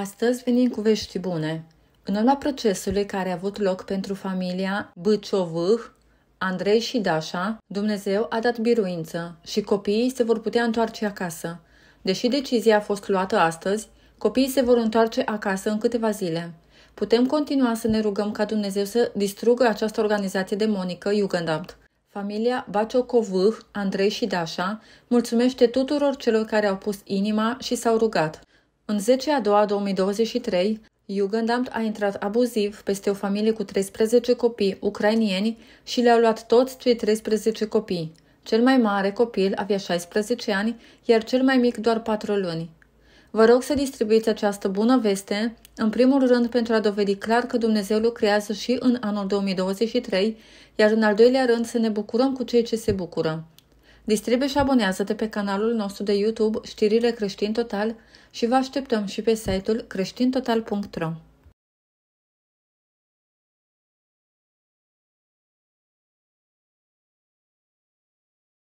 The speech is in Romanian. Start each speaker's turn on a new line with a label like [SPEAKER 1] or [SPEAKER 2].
[SPEAKER 1] Astăzi venim cu vești bune. În urma procesului care a avut loc pentru familia Băciovâh, Andrei și Dasha, Dumnezeu a dat biruință și copiii se vor putea întoarce acasă. Deși decizia a fost luată astăzi, copiii se vor întoarce acasă în câteva zile. Putem continua să ne rugăm ca Dumnezeu să distrugă această organizație demonică Jugendamt. Familia Baciocovâh, Andrei și Dasha mulțumește tuturor celor care au pus inima și s-au rugat – în 10 a doua 2023, Jugendamt a intrat abuziv peste o familie cu 13 copii ucrainieni și le-au luat toți cei 13 copii. Cel mai mare copil avea 16 ani, iar cel mai mic doar 4 luni. Vă rog să distribuiți această bună veste, în primul rând pentru a dovedi clar că Dumnezeu lucrează și în anul 2023, iar în al doilea rând să ne bucurăm cu cei ce se bucură. Distribuie și abonează-te pe canalul nostru de YouTube Știrile Creștin Total și vă așteptăm și pe site-ul creștintotal.ro